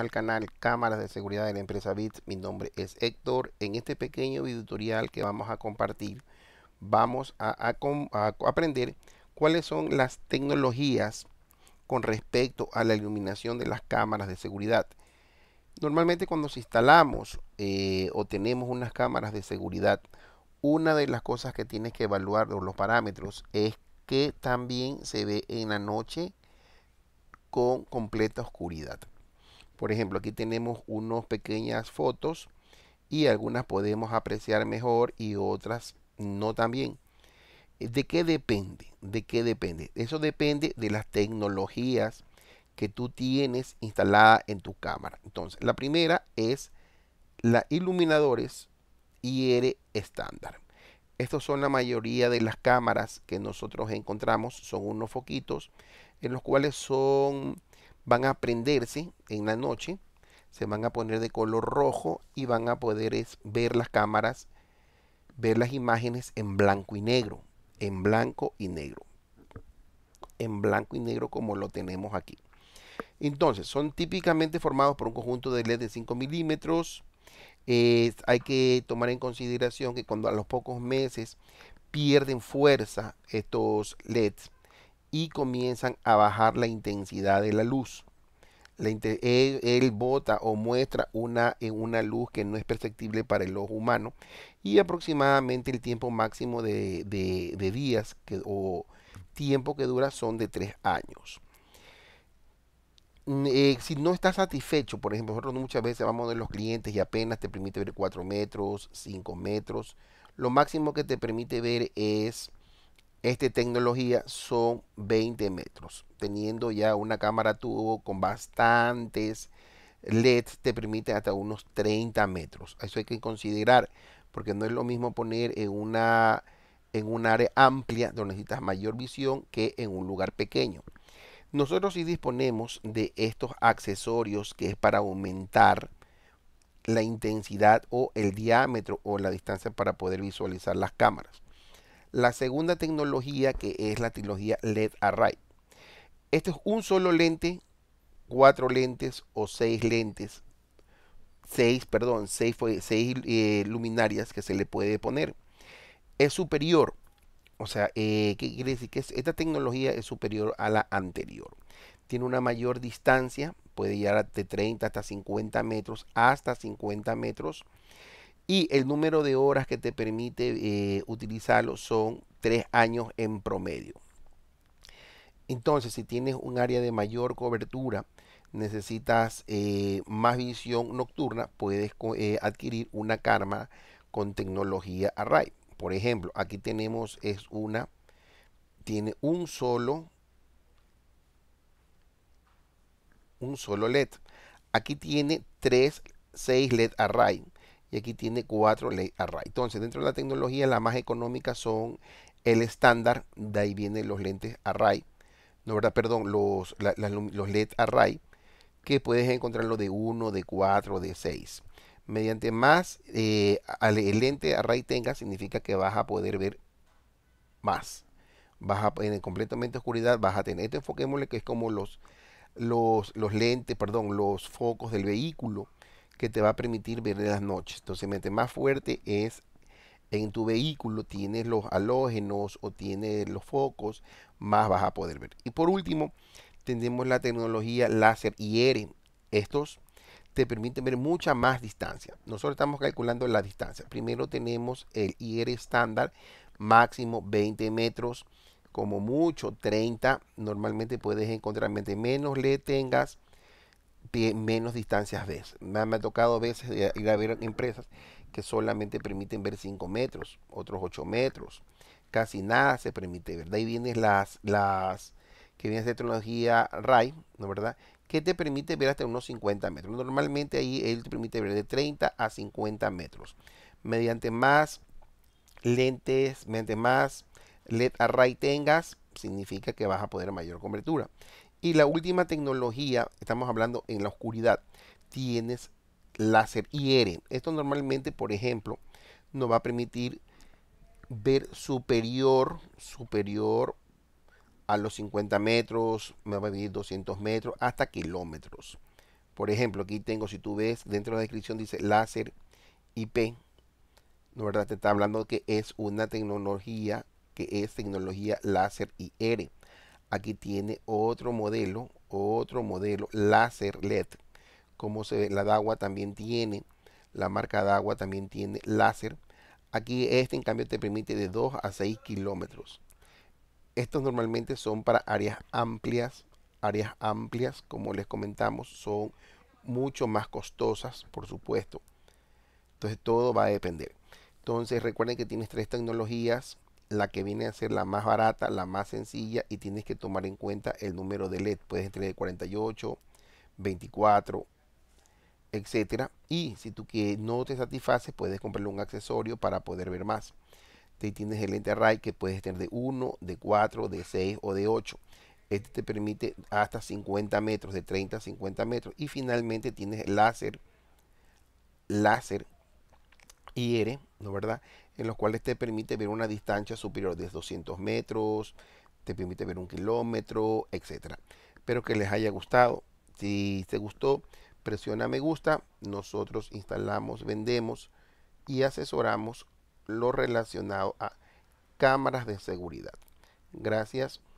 al canal Cámaras de Seguridad de la empresa BITS, mi nombre es Héctor. En este pequeño video tutorial que vamos a compartir, vamos a, aprender cuáles son las tecnologías con respecto a la iluminación de las cámaras de seguridad. Normalmente cuando se instalamos eh, o tenemos unas cámaras de seguridad, una de las cosas que tienes que evaluar los parámetros es que también se ve en la noche con completa oscuridad. Por ejemplo, aquí tenemos unas pequeñas fotos y algunas podemos apreciar mejor y otras no tan bien. Eh, ¿De qué depende? ¿De qué depende? Eso depende de las tecnologías que tú tienes instalada en tu cámara. Entonces, la primera es la iluminadores IR estándar. Estos son la mayoría de las cámaras que nosotros encontramos, son unos foquitos en los cuales son van a prenderse en la noche, se van a poner de color rojo y van a poder ver las cámaras, ver las imágenes en blanco y negro, en blanco y negro, en blanco y negro como lo tenemos aquí. Entonces, son típicamente formados por un conjunto de LED de 5 milímetros. hay que tomar en consideración que cuando a los pocos meses pierden fuerza estos LEDs, y comienzan a bajar la intensidad de la luz. él, bota o muestra una, eh, una luz que no es perceptible para el ojo humano y aproximadamente el tiempo máximo de, días que, o tiempo que dura son de tres años. Mm, eh, si no estás satisfecho, por ejemplo, nosotros muchas veces vamos de los clientes y apenas te permite ver 4 metros, 5 metros. Lo máximo que te permite ver es esta tecnología son 20 metros. Teniendo ya una cámara tubo con bastantes LEDs, te permite hasta unos 30 metros. Eso hay que considerar, porque no es lo mismo poner en una en un área amplia donde necesitas mayor visión que en un lugar pequeño. Nosotros sí disponemos de estos accesorios que es para aumentar la intensidad o el diámetro o la distancia para poder visualizar las cámaras la segunda tecnología que es la tecnología LED Array. Este es un solo lente, cuatro lentes o seis lentes, seis, perdón, seis, seis eh, luminarias que se le puede poner. Es superior, o sea, eh, ¿qué quiere decir? Que esta tecnología es superior a la anterior. Tiene una mayor distancia, puede llegar de 30 hasta 50 metros, hasta 50 metros y el número de horas que te permite eh, utilizarlo son tres años en promedio. Entonces, si tienes un área de mayor cobertura, necesitas eh, más visión nocturna, puedes eh, adquirir una Karma con tecnología Array. Por ejemplo, aquí tenemos es una, tiene un solo, un solo LED. Aquí tiene tres, seis LED Array y aquí tiene cuatro LED array. Entonces, dentro de la tecnología, la más económica son el estándar, de ahí vienen los lentes array, no verdad, perdón, los, los LED array, que puedes encontrarlo de 1, de 4, de 6. Mediante más eh, el lente array tenga, significa que vas a poder ver más. Vas a, en completamente oscuridad vas a tener, Este enfoquémosle que es como los, los, los lentes, perdón, los focos del vehículo que te va a permitir ver en las noches. Entonces, mente más fuerte es en tu vehículo, tienes los halógenos o tienes los focos, más vas a poder ver. Y por último, tenemos la tecnología láser IR. Estos te permiten ver mucha más distancia. Nosotros estamos calculando la distancia. Primero tenemos el IR estándar, máximo 20 metros, como mucho 30. Normalmente puedes encontrar, menos le tengas, menos distancias vez Me, me ha tocado veces eh, ir a ver empresas que solamente permiten ver 5 metros, otros 8 metros. Casi nada se permite ver. De ahí vienen las, las que vienen de tecnología Ray ¿no verdad? Que te permite ver hasta unos 50 metros. Normalmente ahí él te permite ver de 30 a 50 metros. Mediante más lentes, mediante más LED array tengas, significa que vas a poder mayor cobertura. Y la última tecnología, estamos hablando en la oscuridad, tienes láser IR. Esto normalmente, por ejemplo, nos va a permitir ver superior, superior a los 50 metros, me va a venir 200 metros, hasta kilómetros. Por ejemplo, aquí tengo, si tú ves, dentro de la descripción dice láser IP. ¿No verdad? Te está hablando que es una tecnología que es tecnología láser IR aquí tiene otro modelo, otro modelo láser LED. Como se ve, la de agua también tiene, la marca de agua también tiene láser. Aquí este en cambio te permite de 2 a 6 kilómetros. Estos normalmente son para áreas amplias, áreas amplias, como les comentamos, son mucho más costosas, por supuesto. Entonces todo va a depender. Entonces recuerden que tienes tres tecnologías la que viene a ser la más barata, la más sencilla y tienes que tomar en cuenta el número de LED. Puedes tener 48, 24, etcétera. Y si tú que no te satisface, puedes comprarle un accesorio para poder ver más. Te tienes el lente array que puedes tener de 1, de 4, de 6 o de 8. Este te permite hasta 50 metros, de 30 a 50 metros. Y finalmente tienes láser, láser IR verdad? En los cuales te permite ver una distancia superior de 200 metros, te permite ver un kilómetro, etcétera. Espero que les haya gustado. Si te gustó, presiona me gusta. Nosotros instalamos, vendemos y asesoramos lo relacionado a cámaras de seguridad. Gracias.